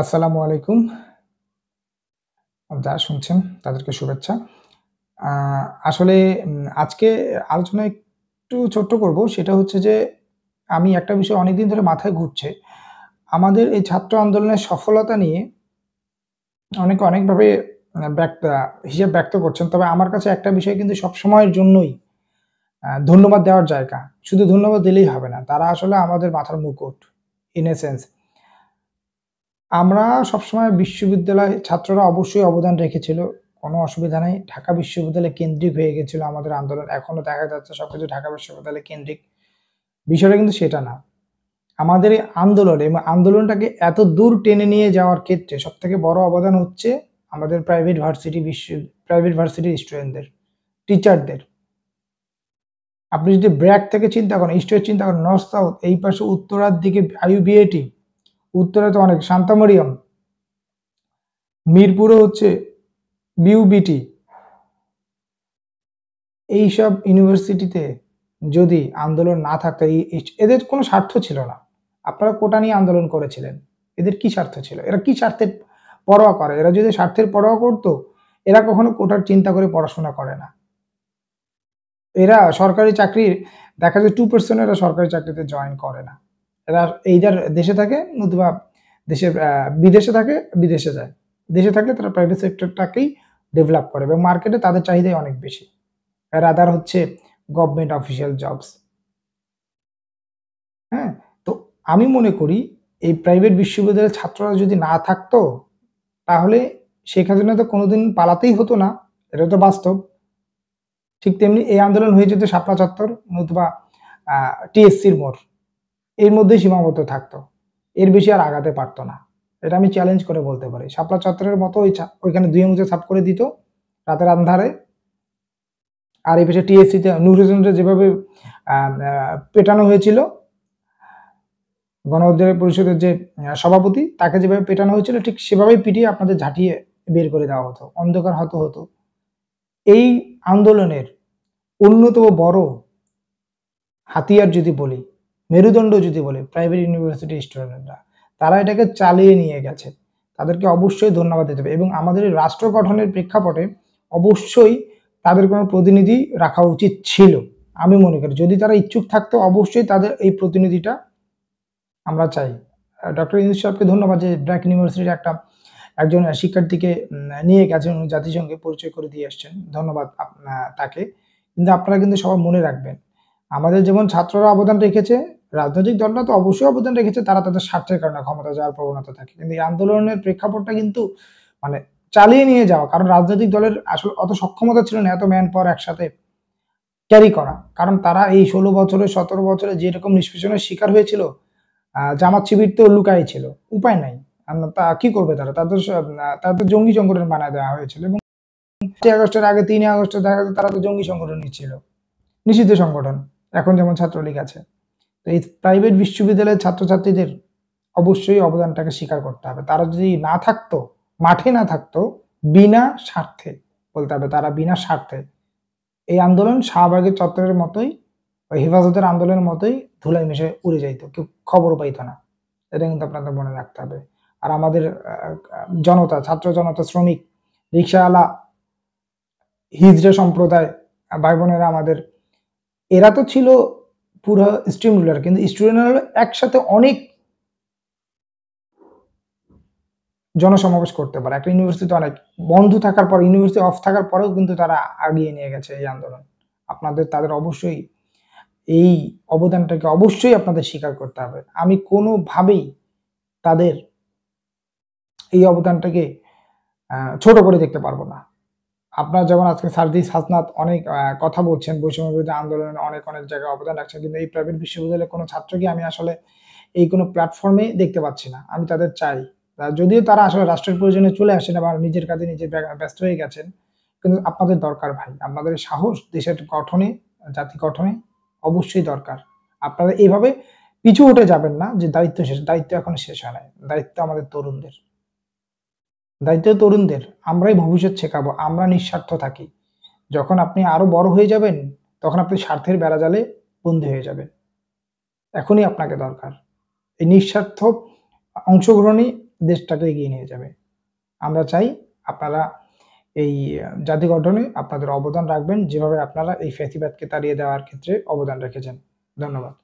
আসসালামু আলাইকুম যা শুনছেন তাদেরকে শুভেচ্ছা আসলে আজকে আলোচনা একটু ছোট্ট করব সেটা হচ্ছে যে আমি একটা বিষয় অনেকদিন ধরে মাথায় ঘুরছে আমাদের এই ছাত্র আন্দোলনের সফলতা নিয়ে অনেকে অনেকভাবে ব্যক্ত হিসেব ব্যক্ত করছেন তবে আমার কাছে একটা বিষয় কিন্তু সবসময়ের জন্যই ধন্যবাদ দেওয়ার জায়গা শুধু ধন্যবাদ দিলেই হবে না তারা আসলে আমাদের মাথার মুকুট ইন এ সেন্স আমরা সবসময় বিশ্ববিদ্যালয় ছাত্ররা অবশ্যই অবদান রেখেছিল কোনো অসুবিধা নেই ঢাকা বিশ্ববিদ্যালয় কেন্দ্রিক হয়ে গেছিল আমাদের আন্দোলন এখনও দেখা যাচ্ছে সব কিছু ঢাকা বিশ্ববিদ্যালয় কেন্দ্রিক বিষয়টা কিন্তু সেটা না আমাদের এই আন্দোলন এবং আন্দোলনটাকে এত দূর টেনে নিয়ে যাওয়ার ক্ষেত্রে সব থেকে বড় অবদান হচ্ছে আমাদের প্রাইভেট ভার্সিটি বিশ্ব প্রাইভেট ভার্সিটির স্টুডেন্টদের টিচারদের আপনি যদি ব্র্যাক থেকে চিন্তা করেন স্টেট চিন্তা করেন নর্থ সাউথ এই পাশে উত্তরার দিকে আইউবিএটি উত্তরে তো অনেক শান্তামরিয়াম মিরপুরে হচ্ছে বিউবিটি এইসব ইউনিভার্সিটিতে যদি আন্দোলন না থাকতো এদের কোনো স্বার্থ ছিল না আপনারা কোটা নিয়ে আন্দোলন করেছিলেন এদের কি স্বার্থ ছিল এরা কি স্বার্থের পরোয়া করে এরা যদি স্বার্থের পরোয়া করতো এরা কখনো কোটার চিন্তা করে পড়াশোনা করে না এরা সরকারি চাকরির দেখা যায় টু পার্সেন্ট এরা সরকারি চাকরিতে জয়েন করে না এরা এইটার দেশে থাকে নতুবা দেশের বিদেশে থাকে বিদেশে যায় দেশে থাকলে তারা প্রাইভেট সেক্টরটাকেই ডেভেলপ করে এবং মার্কেটে তাদের চাহিদাই অনেক বেশি রাদার হচ্ছে গভর্নমেন্ট অফিসিয়াল জবস হ্যাঁ তো আমি মনে করি এই প্রাইভেট বিশ্ববিদ্যালয়ের ছাত্ররা যদি না থাকতো তাহলে সেখানে তো কোনোদিন পালাতেই হতো না এটা তো বাস্তব ঠিক তেমনি এই আন্দোলন হয়ে যেত শাপলা চত্বর নতুবা টিএসসির মোড় এর মধ্যে সীমাবদ্ধ থাকতো এর বেশি আর আগাতে পারতো না এটা আমি চ্যালেঞ্জ করে বলতে পারি শাপলা চত্বরের মতো ওই ওইখানে দুই অংশে সাপ করে দিত রাতের আন্ধারে আর এই পেশে টিএসসিতে নূর হোসেনকে যেভাবে পেটানো হয়েছিল গণ অধিকার পরিষদের যে সভাপতি তাকে যেভাবে পেটানো হয়েছিল ঠিক সেভাবেই পিটিয়ে আপনাদের ঝাঁটিয়ে বের করে দেওয়া হতো অন্ধকার হত হতো এই আন্দোলনের অন্যতম বড় হাতিয়ার যদি বলি মেরুদণ্ড যদি বলে প্রাইভেট ইউনিভার্সিটি স্টুডেন্টরা তারা এটাকে চালিয়ে নিয়ে গেছে তাদেরকে অবশ্যই ধন্যবাদ দিতে হবে এবং আমাদের রাষ্ট্র গঠনের প্রেক্ষাপটে অবশ্যই তাদের কোনো প্রতিনিধি রাখা উচিত ছিল আমি মনে করি যদি তারা ইচ্ছুক থাকতো অবশ্যই তাদের এই প্রতিনিধিটা আমরা চাই ডক্টর ইন্দু সাহেবকে ধন্যবাদ যে ব্র্যাক ইউনিভার্সিটির একটা একজন শিক্ষার্থীকে নিয়ে গেছেন উনি জাতিসংঘে পরিচয় করে দিয়ে আসছেন ধন্যবাদ তাকে কিন্তু আপনারা কিন্তু সবাই মনে রাখবেন আমাদের যেমন ছাত্ররা অবদান রেখেছে রাজনৈতিক দলরা তো অবশ্যই অবদান রেখেছে তারা তাদের স্বার্থের কারণে ক্ষমতা যাওয়ার প্রবণতা থাকে কিন্তু এই আন্দোলনের প্রেক্ষাপটটা কিন্তু মানে চালিয়ে নিয়ে যাওয়া কারণ রাজনৈতিক দলের আসলে অত সক্ষমতা ছিল না এত ম্যান পর একসাথে ক্যারি করা কারণ তারা এই ষোলো বছরে সতেরো বছরে যেরকম নিষ্পেষণের শিকার হয়েছিল জামাত শিবির তো লুকাই ছিল উপায় নাই তা কি করবে তারা তাদের তাদের জঙ্গি সংগঠন বানায় দেওয়া হয়েছিল এবং আগস্টের আগে তিন আগস্টে দেখা যায় তারা তো জঙ্গি সংগঠনই ছিল নিষিদ্ধ সংগঠন এখন যেমন ছাত্রলীগ আছে তো এই প্রাইভেট বিশ্ববিদ্যালয়ের ছাত্রছাত্রীদের অবশ্যই অবদানটাকে স্বীকার করতে হবে তারা যদি না থাকতো মাঠে না থাকতো বিনা স্বার্থে বলতে হবে তারা বিনা স্বার্থে এই আন্দোলন শাহবাগের চত্বরের মতোই ওই হেফাজতের আন্দোলনের মতোই ধুলাই মিশে উড়ে যাইত কেউ খবর পাইত না এটা কিন্তু আপনাদের মনে রাখতে হবে আর আমাদের জনতা ছাত্র জনতা শ্রমিক রিক্সাওয়ালা হিজড়ে সম্প্রদায় ভাই বোনেরা আমাদের এরা তো ছিল পুরো স্ট্রিম রুলার কিন্তু স্টুডেন্ট হলো একসাথে অনেক জনসমাবেশ করতে পারে একটা ইউনিভার্সিটিতে অনেক বন্ধ থাকার পর ইউনিভার্সিটি অফ থাকার পরেও কিন্তু তারা আগিয়ে নিয়ে গেছে এই আন্দোলন আপনাদের তাদের অবশ্যই এই অবদানটাকে অবশ্যই আপনাদের স্বীকার করতে হবে আমি কোনোভাবেই তাদের এই অবদানটাকে ছোট করে দেখতে পারবো না আপনারা যেমন আজকে সার্দি হাসনাত অনেক কথা বলছেন বৈষম্য বিরোধী আন্দোলনে অনেক অনেক জায়গায় অবদান রাখছেন কিন্তু এই প্রাইভেট বিশ্ববিদ্যালয়ের কোনো ছাত্রকে আমি আসলে এই কোনো প্ল্যাটফর্মে দেখতে পাচ্ছি না আমি তাদের চাই যদিও তারা আসলে রাষ্ট্রের প্রয়োজনে চলে আসেন আবার নিজের কাজে নিজে ব্যস্ত হয়ে গেছেন কিন্তু আপনাদের দরকার ভাই আপনাদের সাহস দেশের গঠনে জাতি গঠনে অবশ্যই দরকার আপনারা এইভাবে পিছু উঠে যাবেন না যে দায়িত্ব শেষ দায়িত্ব এখন শেষ হয় নাই দায়িত্ব আমাদের তরুণদের দায়িত্ব তরুণদের আমরাই ভবিষ্যৎ শেখাবো আমরা নিঃস্বার্থ থাকি যখন আপনি আরও বড় হয়ে যাবেন তখন আপনি স্বার্থের জালে বন্দী হয়ে যাবেন এখনই আপনাকে দরকার এই নিঃস্বার্থ অংশগ্রহণই দেশটাকে এগিয়ে নিয়ে যাবে আমরা চাই আপনারা এই জাতি গঠনে আপনাদের অবদান রাখবেন যেভাবে আপনারা এই ফ্যাসিবাদকে তাড়িয়ে দেওয়ার ক্ষেত্রে অবদান রেখেছেন ধন্যবাদ